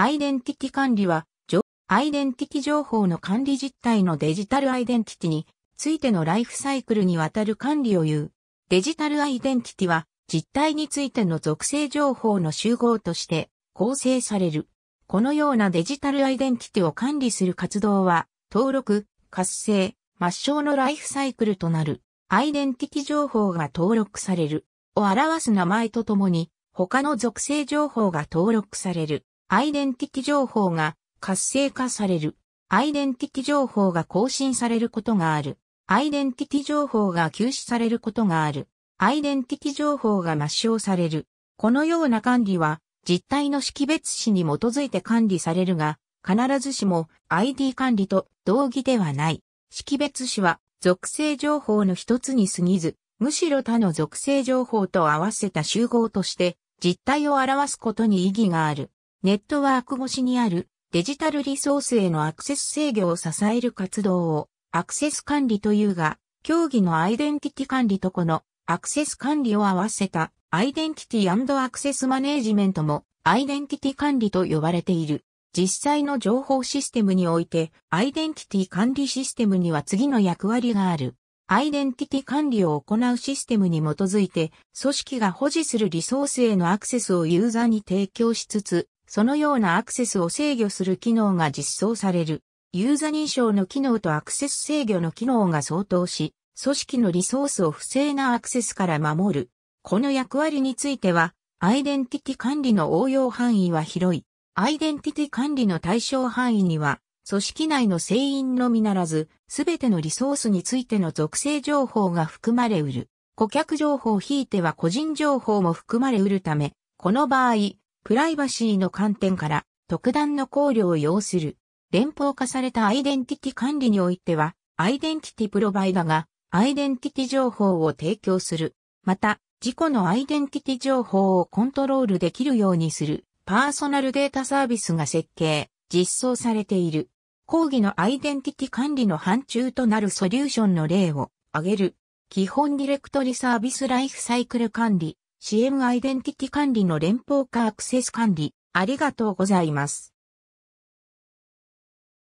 アイデンティティ管理は、アイデンティティ情報の管理実態のデジタルアイデンティティについてのライフサイクルにわたる管理を言う。デジタルアイデンティティは実態についての属性情報の集合として構成される。このようなデジタルアイデンティティを管理する活動は登録、活性、抹消のライフサイクルとなる。アイデンティティ情報が登録されるを表す名前とともに他の属性情報が登録される。アイデンティティ情報が活性化される。アイデンティティ情報が更新されることがある。アイデンティティ情報が休止されることがある。アイデンティティ情報が抹消される。このような管理は実体の識別詞に基づいて管理されるが、必ずしも ID 管理と同義ではない。識別詞は属性情報の一つに過ぎず、むしろ他の属性情報と合わせた集合として実体を表すことに意義がある。ネットワーク越しにあるデジタルリソースへのアクセス制御を支える活動をアクセス管理というが、競技のアイデンティティ管理とこのアクセス管理を合わせたアイデンティティアクセスマネージメントもアイデンティティ管理と呼ばれている。実際の情報システムにおいてアイデンティティ管理システムには次の役割がある。アイデンティティ管理を行うシステムに基づいて組織が保持するリソースへのアクセスをユーザーに提供しつつそのようなアクセスを制御する機能が実装される。ユーザ認証の機能とアクセス制御の機能が相当し、組織のリソースを不正なアクセスから守る。この役割については、アイデンティティ管理の応用範囲は広い。アイデンティティ管理の対象範囲には、組織内の船員のみならず、すべてのリソースについての属性情報が含まれうる。顧客情報ひいては個人情報も含まれうるため、この場合、プライバシーの観点から特段の考慮を要する。連邦化されたアイデンティティ管理においては、アイデンティティプロバイダがアイデンティティ情報を提供する。また、自己のアイデンティティ情報をコントロールできるようにするパーソナルデータサービスが設計、実装されている。講義のアイデンティティ管理の範疇となるソリューションの例を挙げる。基本ディレクトリサービスライフサイクル管理、支援アイデンティティ管理の連邦化アクセス管理、ありがとうございます。